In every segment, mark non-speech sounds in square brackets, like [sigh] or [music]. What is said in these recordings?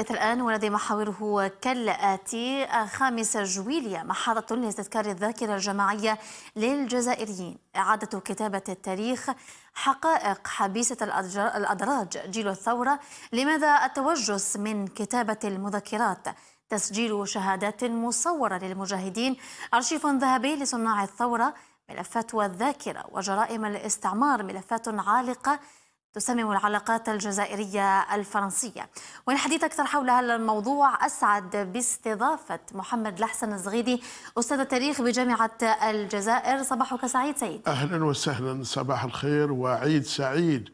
الآن والذي محاوره كالآتي خامس جويليا محاضة لاستذكار الذاكرة الجماعية للجزائريين إعادة كتابة التاريخ حقائق حبيسة الأدراج جيل الثورة لماذا التوجس من كتابة المذكرات تسجيل شهادات مصورة للمجاهدين أرشيف ذهبي لصناع الثورة ملفات والذاكرة وجرائم الاستعمار ملفات عالقة تسمم العلاقات الجزائرية الفرنسية والحديث أكثر حول هذا الموضوع أسعد باستضافة محمد لحسن الزغيدي أستاذ التاريخ بجامعة الجزائر صباحك سعيد سيد أهلا وسهلا صباح الخير وعيد سعيد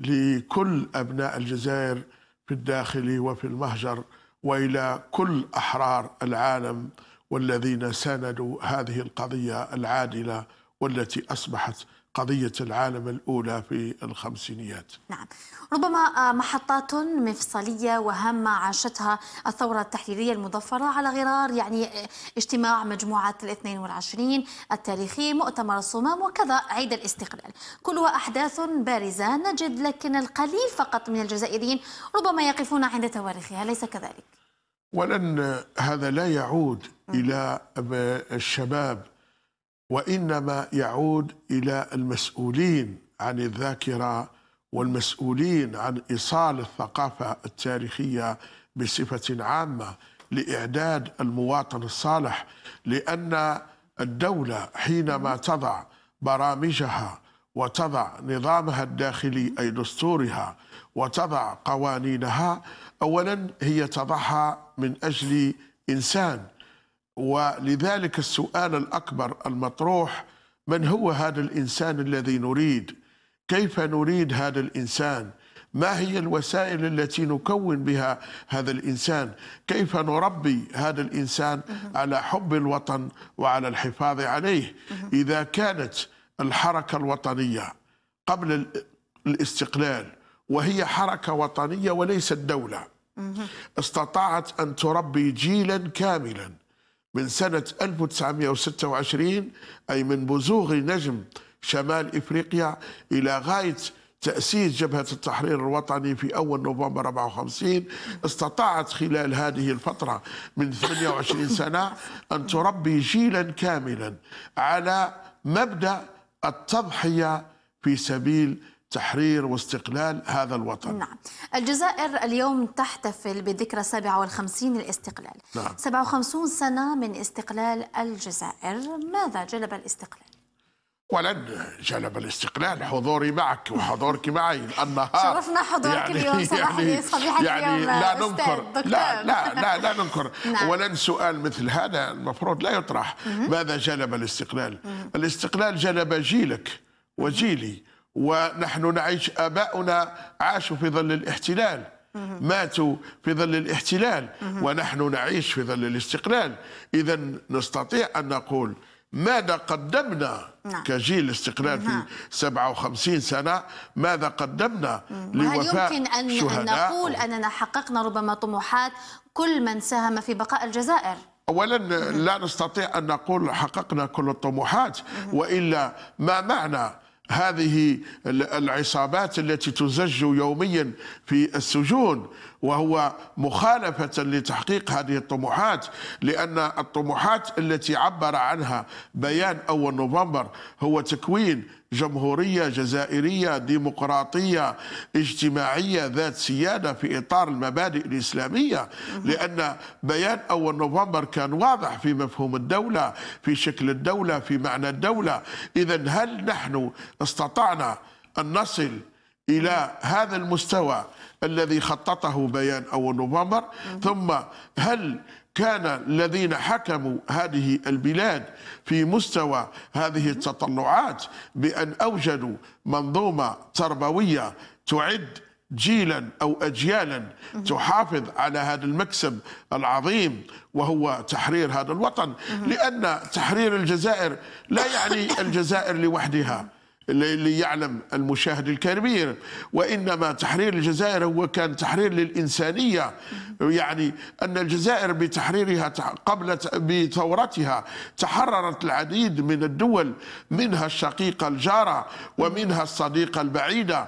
لكل أبناء الجزائر في الداخل وفي المهجر وإلى كل أحرار العالم والذين ساندوا هذه القضية العادلة والتي أصبحت قضية العالم الأولى في الخمسينيات نعم ربما آه، محطات مفصلية وهامة عاشتها الثورة التحريرية المظفرة على غرار يعني آه، اجتماع مجموعة الاثنين والعشرين التاريخي مؤتمر الصمام وكذا عيد الاستقلال كلها أحداث بارزة نجد لكن القليل فقط من الجزائريين ربما يقفون عند تواريخها ليس كذلك ولن آه، هذا لا يعود م. إلى الشباب وإنما يعود إلى المسؤولين عن الذاكرة والمسؤولين عن إيصال الثقافة التاريخية بصفة عامة لإعداد المواطن الصالح لأن الدولة حينما تضع برامجها وتضع نظامها الداخلي أي دستورها وتضع قوانينها أولا هي تضعها من أجل إنسان ولذلك السؤال الأكبر المطروح من هو هذا الإنسان الذي نريد كيف نريد هذا الإنسان ما هي الوسائل التي نكون بها هذا الانسان؟ كيف نربي هذا الانسان على حب الوطن وعلى الحفاظ عليه؟ اذا كانت الحركه الوطنيه قبل الاستقلال وهي حركه وطنيه وليست دوله استطاعت ان تربي جيلا كاملا من سنة 1926 أي من بزوغ نجم شمال إفريقيا إلى غاية تأسيس جبهة التحرير الوطني في أول نوفمبر 54 استطاعت خلال هذه الفترة من 28 سنة أن تربي جيلا كاملا على مبدأ التضحية في سبيل تحرير واستقلال هذا الوطن نعم الجزائر اليوم تحتفل بذكرى 57 الاستقلال نعم. 57 سنة من استقلال الجزائر ماذا جلب الاستقلال؟ ولن جلب الاستقلال حضوري معك وحضورك معي النهار شرفنا حضورك يعني اليوم صباح يعني صباح يعني اليوم لا ننكر لا لا لا لا ننكر [laughs] نعم. ولن سؤال مثل هذا المفروض لا يطرح ماذا جلب الاستقلال؟ الاستقلال جلب جيلك وجيلي ونحن نعيش آباؤنا عاشوا في ظل الاحتلال ماتوا في ظل الاحتلال ونحن نعيش في ظل الاستقلال إذا نستطيع أن نقول ماذا قدمنا نعم. كجيل استقلال في 57 نعم. سنة ماذا قدمنا لوفاء يمكن أن نقول أننا حققنا ربما طموحات كل من ساهم في بقاء الجزائر اولا لا نستطيع ان نقول حققنا كل الطموحات والا ما معنى هذه العصابات التي تزج يوميا في السجون وهو مخالفة لتحقيق هذه الطموحات لأن الطموحات التي عبر عنها بيان أول نوفمبر هو تكوين جمهورية جزائرية ديمقراطية اجتماعية ذات سيادة في إطار المبادئ الإسلامية لأن بيان أول نوفمبر كان واضح في مفهوم الدولة في شكل الدولة في معنى الدولة إذا هل نحن استطعنا أن نصل إلى هذا المستوى الذي خططه بيان أول نوفمبر ثم هل كان الذين حكموا هذه البلاد في مستوى هذه التطلعات بأن أوجدوا منظومة تربوية تعد جيلا او اجيالا تحافظ على هذا المكسب العظيم وهو تحرير هذا الوطن لان تحرير الجزائر لا يعني الجزائر لوحدها ليعلم المشاهد الكبير وإنما تحرير الجزائر هو كان تحرير للإنسانية يعني أن الجزائر بتحريرها قبل بثورتها تحررت العديد من الدول منها الشقيقة الجارة ومنها الصديقة البعيدة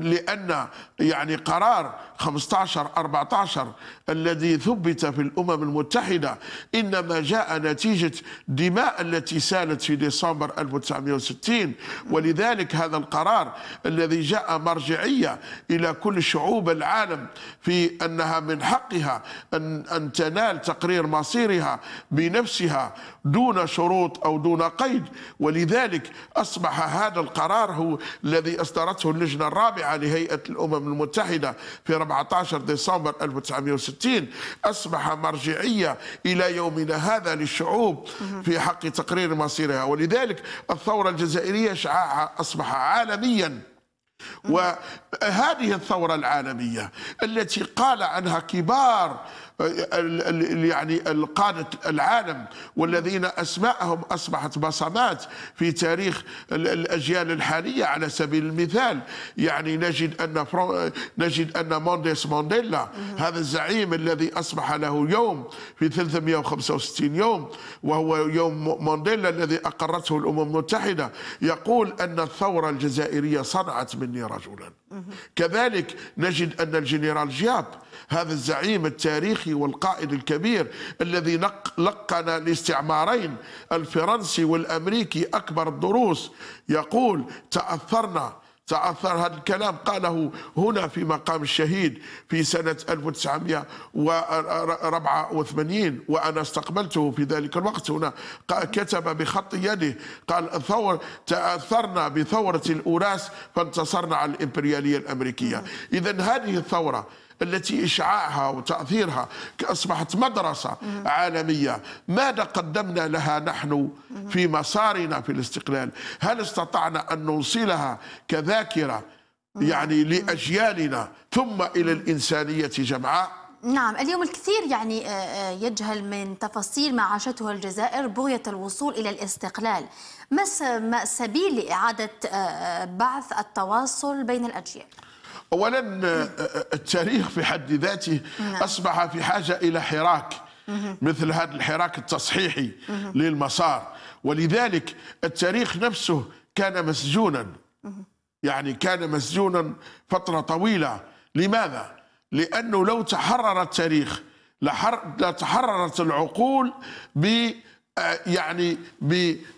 لأن يعني قرار 15 14 الذي ثبت في الأمم المتحدة إنما جاء نتيجة دماء التي سالت في ديسمبر 1960 ولذلك هذا القرار الذي جاء مرجعية إلى كل شعوب العالم في أنها من حقها أن, أن تنال تقرير مصيرها بنفسها دون شروط أو دون قيد ولذلك أصبح هذا القرار هو الذي أصدرته اللجنة الرابعة لهيئة الأمم المتحدة في 14 ديسمبر 1960 أصبح مرجعية إلى يومنا هذا للشعوب في حق تقرير مصيرها ولذلك الثورة الجزائرية شعاعها أصبح عالمياً وهذه الثورة العالمية التي قال عنها كبار يعني القادة العالم والذين أسماءهم أصبحت بصمات في تاريخ الأجيال الحالية على سبيل المثال يعني نجد أن فرو... نجد أن مونديس مونديلا هذا الزعيم الذي أصبح له يوم في 365 يوم وهو يوم مونديلا الذي أقرته الأمم المتحدة يقول أن الثورة الجزائرية صنعت مني رجلا كذلك نجد أن الجنرال جياب هذا الزعيم التاريخي والقائد الكبير الذي لقن الاستعمارين الفرنسي والأمريكي أكبر الدروس يقول تأثرنا تأثر هذا الكلام قاله هنا في مقام الشهيد في سنة 1984 وأنا استقبلته في ذلك الوقت هنا كتب بخط يده قال ثور تأثرنا بثورة الأوراس فانتصرنا على الإمبريالية الأمريكية إذا هذه الثورة التي إشعاعها وتأثيرها أصبحت مدرسة عالمية ماذا قدمنا لها نحن في مسارنا في الاستقلال هل استطعنا أن نوصلها كذاكرة يعني لأجيالنا ثم إلى الإنسانية جمعاء نعم اليوم الكثير يعني آه، آه، يجهل من تفاصيل ما عاشته الجزائر بغية الوصول إلى الاستقلال ما سبيل لإعادة آه، بعث التواصل بين الأجيال؟ اولا آه، آه، التاريخ في حد ذاته نعم. اصبح في حاجه الى حراك مثل هذا الحراك التصحيحي للمسار ولذلك التاريخ نفسه كان مسجونا يعني كان مسجونا فتره طويله لماذا لانه لو تحرر التاريخ لتحررت العقول ب آه، يعني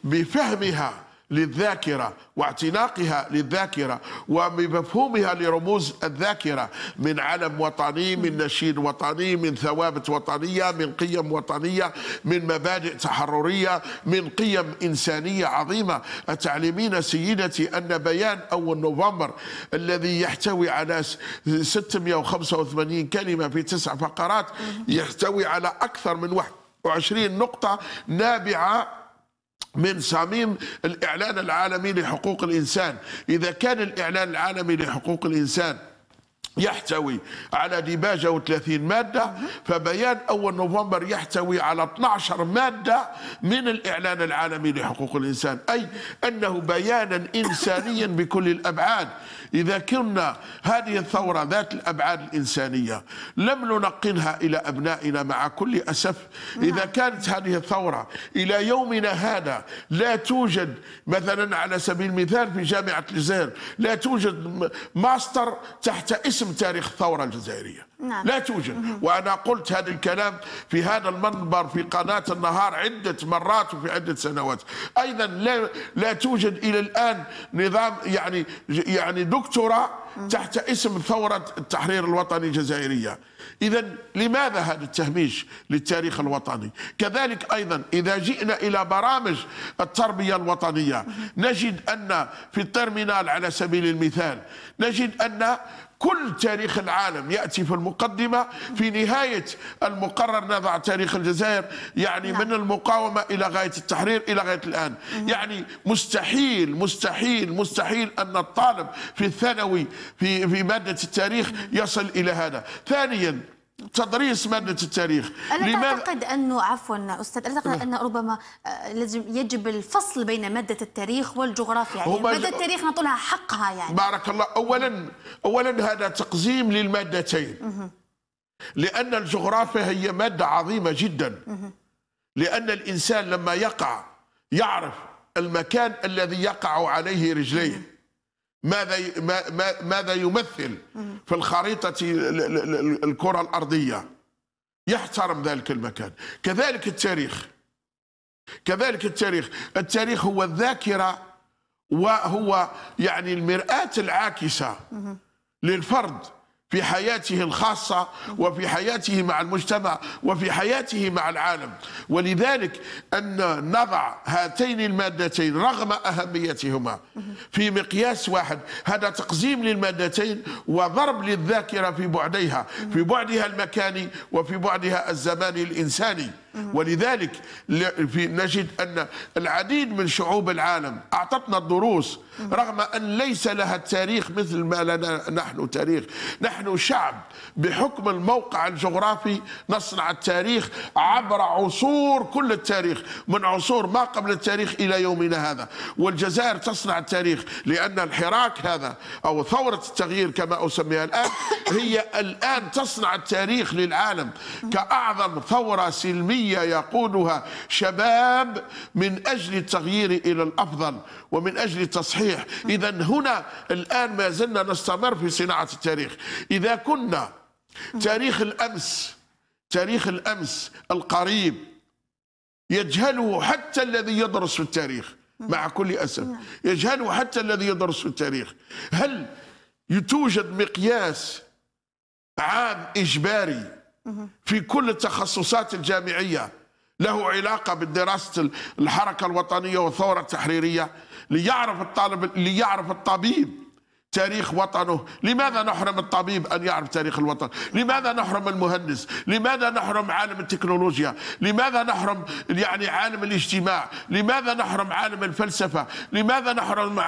بفهمها للذاكرة واعتناقها للذاكرة وبمفهومها لرموز الذاكرة من علم وطني من نشيد وطني من ثوابت وطنية من قيم وطنية من مبادئ تحررية من قيم إنسانية عظيمة أتعلمين سيدتي أن بيان أول نوفمبر الذي يحتوي على 685 كلمة في تسع فقرات يحتوي على أكثر من 21 نقطة نابعة من صميم الإعلان العالمي لحقوق الإنسان إذا كان الإعلان العالمي لحقوق الإنسان يحتوي على ديباجة و30 مادة فبيان أول نوفمبر يحتوي على 12 مادة من الإعلان العالمي لحقوق الإنسان أي أنه بيانا إنسانيا بكل الأبعاد إذا كنا هذه الثورة ذات الأبعاد الإنسانية لم ننقنها إلى أبنائنا مع كل أسف نعم. إذا كانت هذه الثورة إلى يومنا هذا لا توجد مثلا على سبيل المثال في جامعة الجزائر لا توجد ماستر تحت اسم اسم تاريخ الثورة الجزائرية نعم. لا توجد مم. وأنا قلت هذا الكلام في هذا المنبر في قناة النهار عدة مرات وفي عدة سنوات أيضا لا, لا توجد إلى الآن نظام يعني يعني دكتوراه تحت اسم ثورة التحرير الوطني الجزائرية إذا لماذا هذا التهميش للتاريخ الوطني كذلك أيضا إذا جئنا إلى برامج التربية الوطنية نجد أن في الترمينال على سبيل المثال نجد أن كل تاريخ العالم يأتي في المقدمة في نهاية المقرر نضع تاريخ الجزائر يعني نعم. من المقاومة إلى غاية التحرير إلى غاية الآن مم. يعني مستحيل مستحيل مستحيل أن الطالب في الثانوي في, في مادة التاريخ يصل إلى هذا ثانيا تدريس مادة التاريخ ألا تعتقد أنه عفوا أستاذ ألا تعتقد آه. أن ربما آه، لازم يجب الفصل بين مادة التاريخ والجغرافيا يعني مادة التاريخ نطولها حقها يعني بارك الله أولا أولا هذا تقزيم للمادتين لأن الجغرافيا هي مادة عظيمة جدا لأن الإنسان لما يقع يعرف المكان الذي يقع عليه رجليه ماذا ماذا يمثل في الخريطة الكرة الأرضية يحترم ذلك المكان كذلك التاريخ كذلك التاريخ التاريخ هو الذاكرة وهو يعني المرآة العاكسة للفرد في حياته الخاصة وفي حياته مع المجتمع وفي حياته مع العالم ولذلك أن نضع هاتين المادتين رغم أهميتهما في مقياس واحد هذا تقزيم للمادتين وضرب للذاكرة في بعديها في بعدها المكاني وفي بعدها الزماني الإنساني ولذلك في نجد أن العديد من شعوب العالم أعطتنا الدروس رغم أن ليس لها تاريخ مثل ما لنا نحن تاريخ نحن شعب بحكم الموقع الجغرافي نصنع التاريخ عبر عصور كل التاريخ من عصور ما قبل التاريخ إلى يومنا هذا والجزائر تصنع التاريخ لأن الحراك هذا أو ثورة التغيير كما أسميها الآن هي الآن تصنع التاريخ للعالم كأعظم ثورة سلمية عمليه يقودها شباب من اجل التغيير الى الافضل ومن اجل التصحيح اذا هنا الان ما زلنا نستمر في صناعه التاريخ اذا كنا تاريخ الامس تاريخ الامس القريب يجهله حتى الذي يدرس في التاريخ مع كل اسف يجهله حتى الذي يدرس في التاريخ هل توجد مقياس عام اجباري في كل التخصصات الجامعية له علاقة بدراسة الحركة الوطنية والثورة التحريرية ليعرف الطالب ليعرف الطبيب تاريخ وطنه لماذا نحرم الطبيب أن يعرف تاريخ الوطن لماذا نحرم المهندس لماذا نحرم عالم التكنولوجيا لماذا نحرم يعني عالم الاجتماع لماذا نحرم عالم الفلسفة لماذا نحرم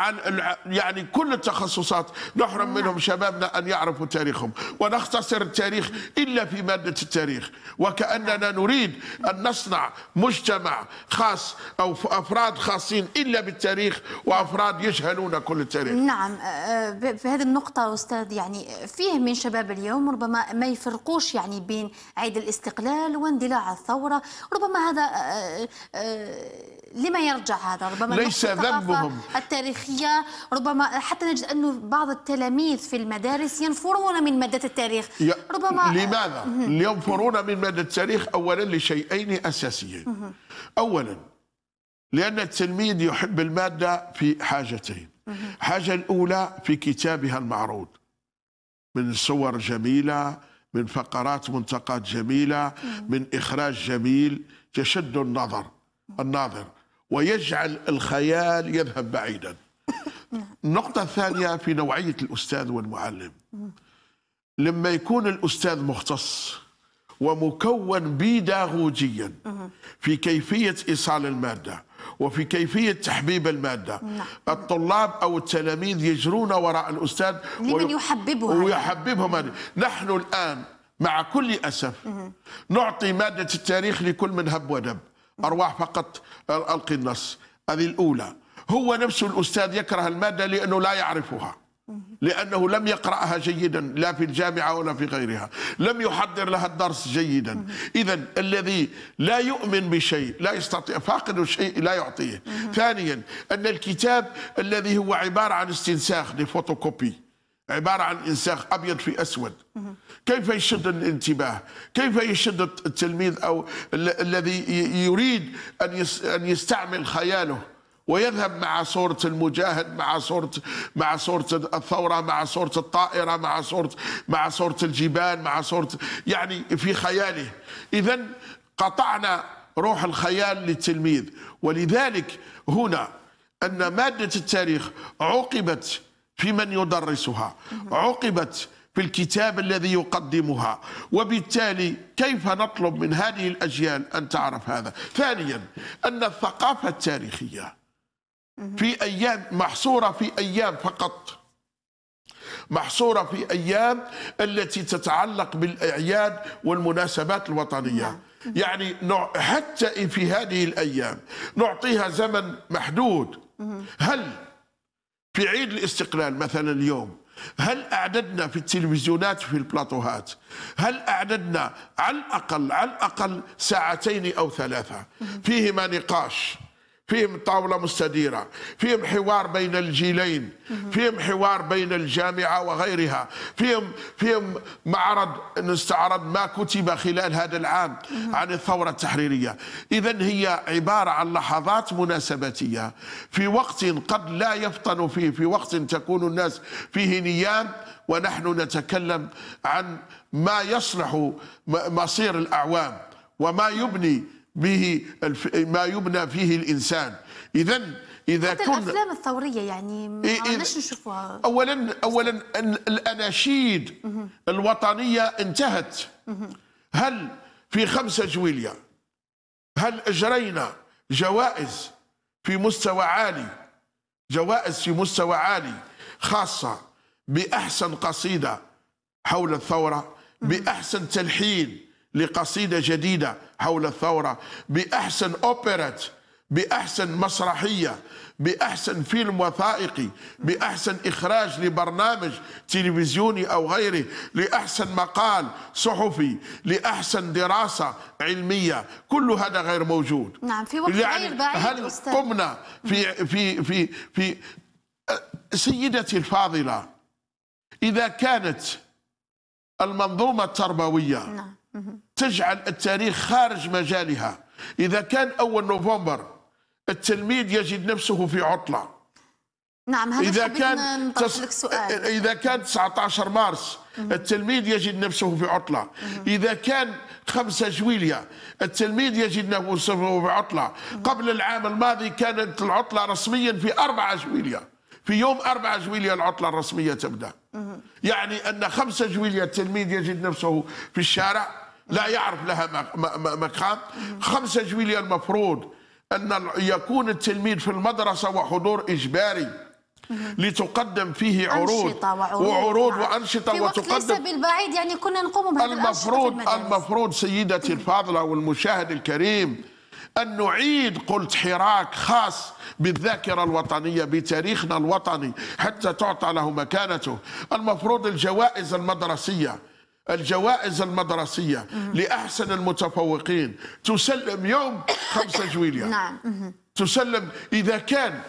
يعني كل التخصصات نحرم منهم شبابنا أن يعرفوا تاريخهم ونختصر التاريخ إلا في مادة التاريخ وكأننا نريد أن نصنع مجتمع خاص أو أفراد خاصين إلا بالتاريخ وأفراد يجهلون كل التاريخ نعم آه، في هذه النقطة أستاذ يعني فيه من شباب اليوم ربما ما يفرقوش يعني بين عيد الاستقلال واندلاع الثورة ربما هذا آه، آه، لما يرجع هذا ربما ليس ذنبهم التاريخية ربما حتى نجد أنه بعض التلاميذ في المدارس ينفرون من مادة التاريخ ربما آه، لماذا؟ ينفرون من مادة التاريخ أولا لشيئين أساسيين أولا لأن التلميذ يحب المادة في حاجتين حاجة الأولى في كتابها المعروض من صور جميلة من فقرات منتقات جميلة من إخراج جميل تشد النظر الناظر ويجعل الخيال يذهب بعيدا النقطة [laughs] نعم. الثانية في نوعية الأستاذ والمعلم لما يكون الأستاذ مختص ومكون بيداغوجيا في كيفية إيصال المادة وفي كيفية تحبيب المادة نعم. الطلاب أو التلاميذ يجرون وراء الأستاذ لمن يحببهم يعني. ويحببهم هذه نحن الآن مع كل أسف نعطي مادة التاريخ لكل من هب ودب أرواح فقط ألقي النص هذه الأولى هو نفسه الأستاذ يكره المادة لأنه لا يعرفها لأنه لم يقرأها جيدا لا في الجامعة ولا في غيرها لم يحضر لها الدرس جيدا إذا الذي لا يؤمن بشيء لا يستطيع فاقد الشيء لا يعطيه ثانيا أن الكتاب الذي هو عبارة عن استنساخ لفوتوكوبي عبارة عن إنساخ أبيض في أسود كيف يشد الانتباه كيف يشد التلميذ أو الذي يريد أن يستعمل خياله ويذهب مع صورة المجاهد مع صورة مع صورة الثورة مع صورة الطائرة مع صورة مع صورة الجبال مع صورة يعني في خياله إذا قطعنا روح الخيال للتلميذ ولذلك هنا أن مادة التاريخ عوقبت في من يدرسها عوقبت في الكتاب الذي يقدمها وبالتالي كيف نطلب من هذه الأجيال أن تعرف هذا ثانيا أن الثقافة التاريخية في أيام محصورة في أيام فقط محصورة في أيام التي تتعلق بالأعياد والمناسبات الوطنية نعم. يعني حتى في هذه الأيام نعطيها زمن محدود هل في عيد الاستقلال مثلا اليوم هل أعددنا في التلفزيونات في البلاطوهات هل أعددنا على الأقل على الأقل ساعتين أو ثلاثة فيهما نقاش فيهم طاولة مستديرة فيهم حوار بين الجيلين فيهم حوار بين الجامعة وغيرها فيهم, فيهم معرض نستعرض ما كتب خلال هذا العام عن الثورة التحريرية إذا هي عبارة عن لحظات مناسباتية في وقت قد لا يفطن فيه في وقت تكون الناس فيه نيام ونحن نتكلم عن ما يصلح مصير الأعوام وما يبني به الف... ما يبنى فيه الانسان اذا اذا حتى كنا الافلام الثوريه يعني ما إيه نشوفوها اولا اولا الاناشيد الوطنيه انتهت هل في 5 جويليا هل اجرينا جوائز في مستوى عالي جوائز في مستوى عالي خاصه باحسن قصيده حول الثوره باحسن تلحين لقصيدة جديدة حول الثورة بأحسن أوبرات بأحسن مسرحية بأحسن فيلم وثائقي بأحسن إخراج لبرنامج تلفزيوني أو غيره لأحسن مقال صحفي لأحسن دراسة علمية كل هذا غير موجود نعم في وقت يعني غير بعيد هل أستاذ. قمنا في, في, في, في أه، سيدتي الفاضلة إذا كانت المنظومة التربوية نعم. تجعل التاريخ خارج مجالها إذا كان أول نوفمبر التلميذ يجد نفسه في عطلة نعم هذا إذا كان تس... لك سؤال. إذا كان 19 مارس التلميذ يجد نفسه في عطلة إذا كان 5 جويليا التلميذ يجد نفسه في عطلة قبل العام الماضي كانت العطلة رسميا في 4 جويليا في يوم 4 جويليا العطلة الرسمية تبدأ يعني أن 5 جويليا التلميذ يجد نفسه في الشارع لا يعرف لها مكان خمسة جويلية المفروض أن يكون التلميذ في المدرسة وحضور إجباري لتقدم فيه عروض أنشطة وعروض, وعروض نعم. وأنشطة في وقت وتقدم ليس بالبعيد يعني كنا نقوم بهذا المفروض المفروض سيدتي الفاضلة والمشاهد الكريم أن نعيد قلت حراك خاص بالذاكرة الوطنية بتاريخنا الوطني حتى تعطى له مكانته المفروض الجوائز المدرسية الجوائز المدرسية لأحسن المتفوقين تسلم يوم 5 [coughs] جويلية نعم تسلم إذا كان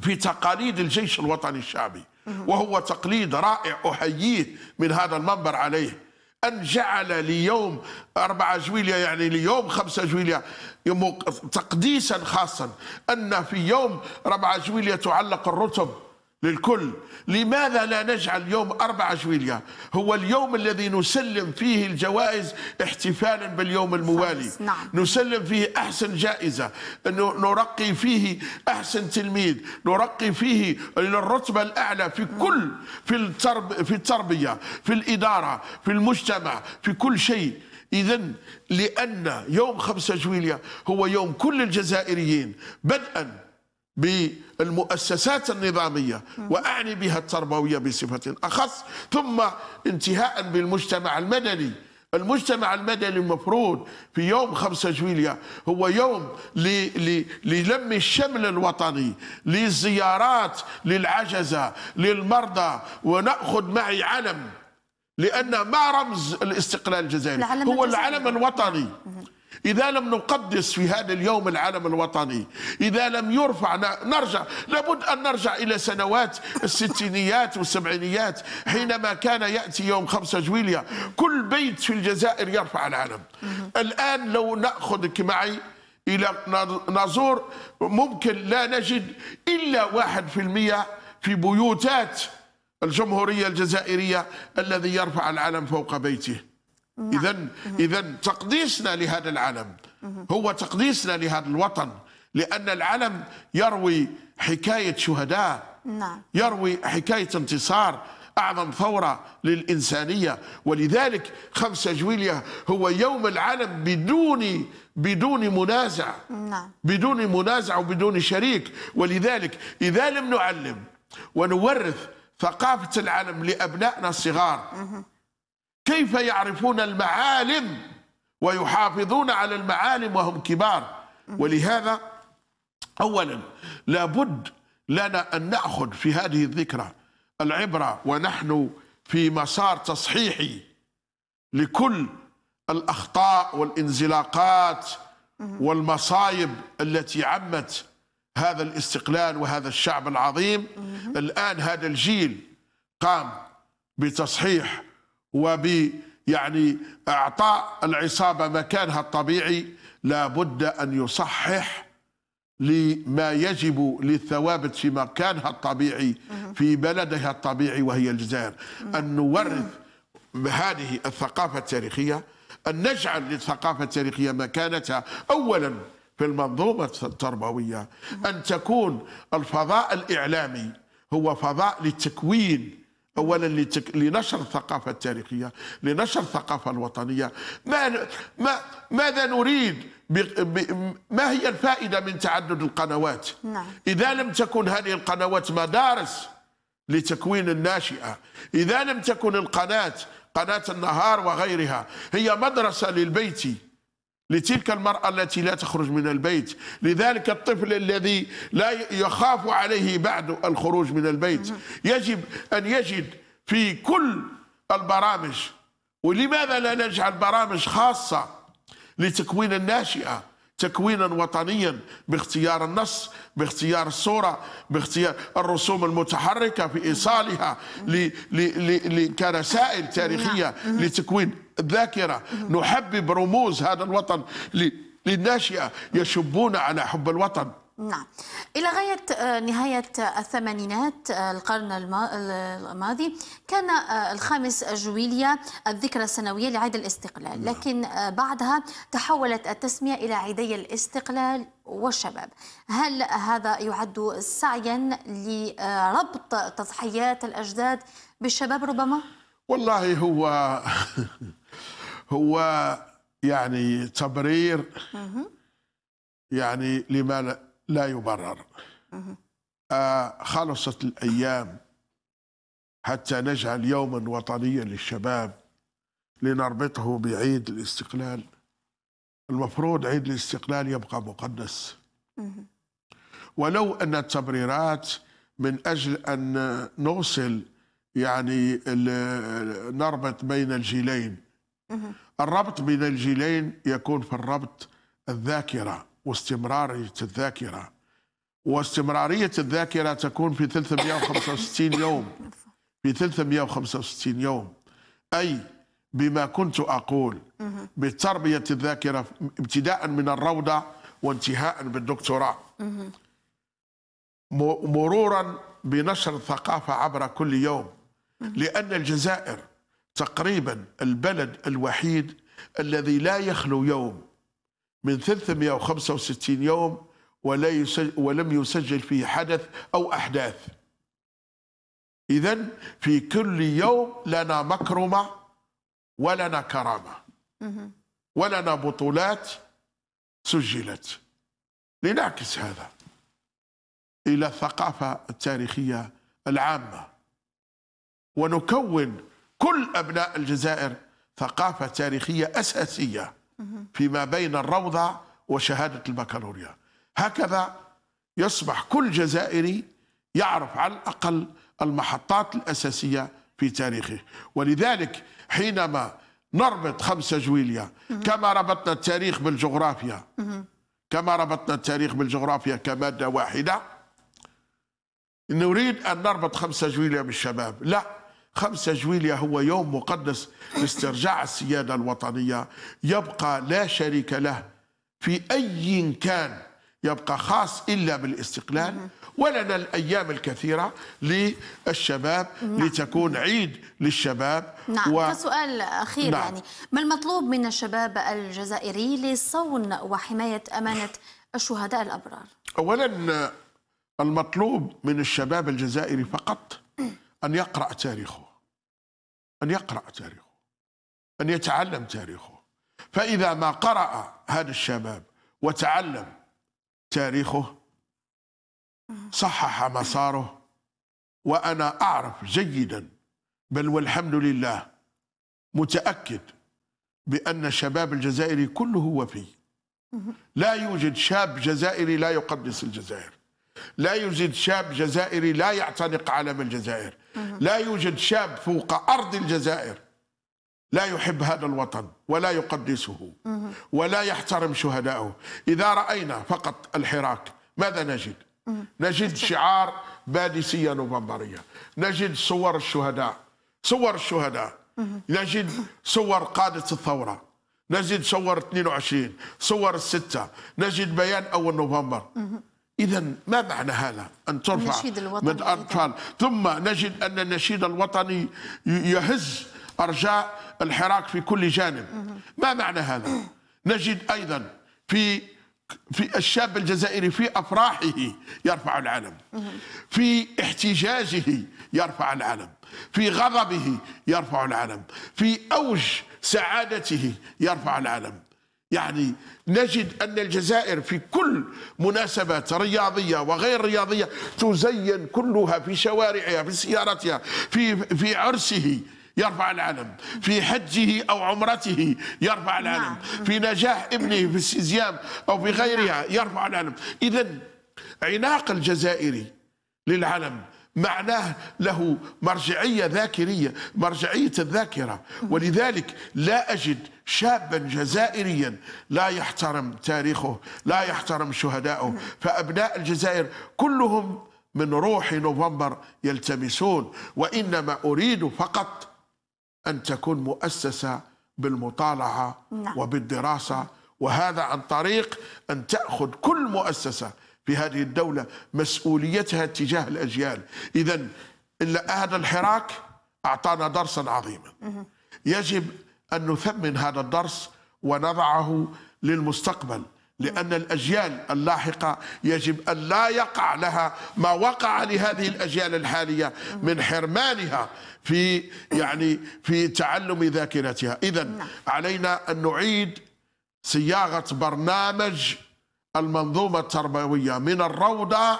في تقاليد الجيش الوطني الشعبي وهو تقليد رائع أحييه من هذا المنبر عليه أن جعل ليوم 4 جويلية يعني ليوم 5 جويلية تقديسا خاصا أن في يوم 4 جويلية تعلق الرتب للكل لماذا لا نجعل يوم 4 جويليا هو اليوم الذي نسلم فيه الجوائز احتفالا باليوم الموالي نعم. نسلم فيه أحسن جائزة نرقي فيه أحسن تلميذ نرقي فيه الرتبة الأعلى في كل في, الترب في التربية في الإدارة في المجتمع في كل شيء إذا لأن يوم 5 جويليا هو يوم كل الجزائريين بدءا بالمؤسسات النظامية وأعني بها التربوية بصفة أخص ثم انتهاء بالمجتمع المدني المجتمع المدني المفروض في يوم 5 جويليا هو يوم للم الشمل الوطني للزيارات للعجزة للمرضى ونأخذ معي علم لأن ما رمز الاستقلال الجزائري هو العلم الوطني إذا لم نقدس في هذا اليوم العالم الوطني إذا لم يرفع نرجع لابد أن نرجع إلى سنوات الستينيات والسبعينيات حينما كان يأتي يوم 5 جويلية كل بيت في الجزائر يرفع العلم الآن لو نأخذك معي إلى نزور ممكن لا نجد إلا واحد في المية في بيوتات الجمهورية الجزائرية الذي يرفع العلم فوق بيته اذا نعم. اذا تقديسنا لهذا العلم هو تقديسنا لهذا الوطن لان العلم يروي حكايه شهداء نعم. يروي حكايه انتصار اعظم ثوره للانسانيه ولذلك 5 جويليه هو يوم العلم بدون بدون منازع نعم. بدون منازع وبدون شريك ولذلك اذا لم نعلم ونورث ثقافه العلم لابنائنا الصغار كيف يعرفون المعالم ويحافظون على المعالم وهم كبار ولهذا أولا لابد لنا أن نأخذ في هذه الذكرى العبرة ونحن في مسار تصحيحي لكل الأخطاء والانزلاقات والمصايب التي عمت هذا الاستقلال وهذا الشعب العظيم الآن هذا الجيل قام بتصحيح وب يعني اعطاء العصابه مكانها الطبيعي لابد ان يصحح لما يجب للثوابت في مكانها الطبيعي في بلدها الطبيعي وهي الجزائر ان نورث هذه الثقافه التاريخيه ان نجعل للثقافه التاريخيه مكانتها اولا في المنظومه التربويه ان تكون الفضاء الاعلامي هو فضاء للتكوين اولا لنشر الثقافه التاريخيه لنشر الثقافه الوطنيه ما ما ماذا نريد ما هي الفائده من تعدد القنوات نعم. اذا لم تكن هذه القنوات مدارس لتكوين الناشئه اذا لم تكن القناه قناه النهار وغيرها هي مدرسه للبيت لتلك المرأة التي لا تخرج من البيت لذلك الطفل الذي لا يخاف عليه بعد الخروج من البيت يجب أن يجد في كل البرامج ولماذا لا نجعل برامج خاصة لتكوين الناشئة تكوينا وطنيا باختيار النص باختيار الصورة باختيار الرسوم المتحركة في إيصالها كرسائل تاريخية نعم. لتكوين الذاكرة نحبب رموز هذا الوطن للناشئة يشبون على حب الوطن نعم إلى غاية آه، نهاية الثمانينات آه، القرن الماضي كان آه، الخامس جويلية الذكرى السنوية لعيد الاستقلال نعم. لكن بعدها تحولت التسمية إلى عيدي الاستقلال والشباب هل هذا يعد سعيا لربط تضحيات الأجداد بالشباب ربما؟ والله هو [laughs] هو يعني تبرير يعني لما لا يبرر آه خلصت الأيام حتى نجعل يوما وطنيا للشباب لنربطه بعيد الاستقلال المفروض عيد الاستقلال يبقى مقدس ولو أن التبريرات من أجل أن نوصل يعني نربط بين الجيلين الربط بين الجيلين يكون في الربط الذاكرة واستمرارية الذاكرة واستمرارية الذاكرة تكون في 365 يوم في 365 يوم أي بما كنت أقول بتربية الذاكرة ابتداء من الروضة وانتهاء بالدكتوراه مرورا بنشر الثقافة عبر كل يوم لأن الجزائر تقريبا البلد الوحيد الذي لا يخلو يوم من 365 يوم ولا يسجل ولم يسجل فيه حدث أو أحداث إذا في كل يوم لنا مكرمة ولنا كرامة ولنا بطولات سجلت لنعكس هذا إلى الثقافة التاريخية العامة ونكون كل أبناء الجزائر ثقافة تاريخية أساسية فيما بين الروضة وشهادة البكالوريا هكذا يصبح كل جزائري يعرف على الأقل المحطات الأساسية في تاريخه ولذلك حينما نربط خمسة جويلية كما ربطنا التاريخ بالجغرافيا كما ربطنا التاريخ بالجغرافيا كمادة واحدة نريد أن نربط خمسة جويلية بالشباب لا 5 جويلية هو يوم مقدس لاسترجاع السيادة الوطنية يبقى لا شريك له في أي كان يبقى خاص إلا بالاستقلال ولنا الأيام الكثيرة للشباب نعم. لتكون عيد للشباب نعم و... كسؤال أخير نعم. يعني ما المطلوب من الشباب الجزائري لصون وحماية أمانة الشهداء الأبرار؟ أولا المطلوب من الشباب الجزائري فقط أن يقرأ تاريخه أن يقرأ تاريخه أن يتعلم تاريخه فإذا ما قرأ هذا الشباب وتعلم تاريخه صحح مساره وأنا أعرف جيدا بل والحمد لله متأكد بأن شباب الجزائري كله وفي لا يوجد شاب جزائري لا يقدس الجزائر لا يوجد شاب جزائري لا يعتنق علم الجزائر لا يوجد شاب فوق أرض الجزائر لا يحب هذا الوطن ولا يقدسه ولا يحترم شهدائه إذا رأينا فقط الحراك ماذا نجد؟ نجد [laughs] شعار بادسية نوفمبرية نجد صور الشهداء صور الشهداء نجد صور قادة الثورة نجد صور 22 صور الستة نجد بيان أول نوفمبر إذا ما معنى هذا أن ترفع من الأطفال ثم نجد أن النشيد الوطني يهز أرجاء الحراك في كل جانب ما معنى هذا نجد أيضا في في الشاب الجزائري في أفراحه يرفع العلم في احتجاجه يرفع العلم في غضبه يرفع العلم في أوج سعادته يرفع العلم يعني نجد أن الجزائر في كل مناسبات رياضية وغير رياضية تزين كلها في شوارعها في سيارتها في, في عرسه يرفع العلم في حجه أو عمرته يرفع العلم نعم. في نجاح ابنه في السيزيام أو في غيرها نعم. يرفع العلم إذا عناق الجزائري للعلم معناه له مرجعية ذاكرية مرجعية الذاكرة ولذلك لا أجد شابا جزائريا لا يحترم تاريخه لا يحترم شهدائه فأبناء الجزائر كلهم من روح نوفمبر يلتمسون وإنما أريد فقط أن تكون مؤسسة بالمطالعة نعم. وبالدراسة وهذا عن طريق أن تأخذ كل مؤسسة في هذه الدولة مسؤوليتها تجاه الأجيال إذا هذا الحراك أعطانا درسا عظيما يجب أن نثمن هذا الدرس ونضعه للمستقبل لأن الأجيال اللاحقة يجب أن لا يقع لها ما وقع لهذه الأجيال الحالية من حرمانها في يعني في تعلم ذاكرتها إذا نعم. علينا أن نعيد صياغة برنامج المنظومة التربوية من الروضة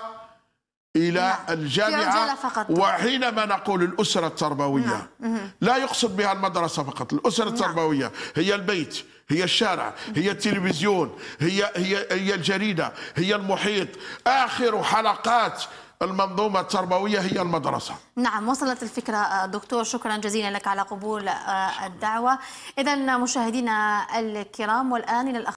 إلى نعم، الجامعة فقط. وحينما نقول الأسرة التربوية نعم. لا يقصد بها المدرسة فقط الأسرة نعم. التربوية هي البيت هي الشارع هي التلفزيون هي, هي, هي الجريدة هي المحيط آخر حلقات المنظومة التربوية هي المدرسة نعم وصلت الفكرة آه، دكتور شكرا جزيلا لك على قبول آه، الدعوة إذا مشاهدينا الكرام والآن إلى الأخ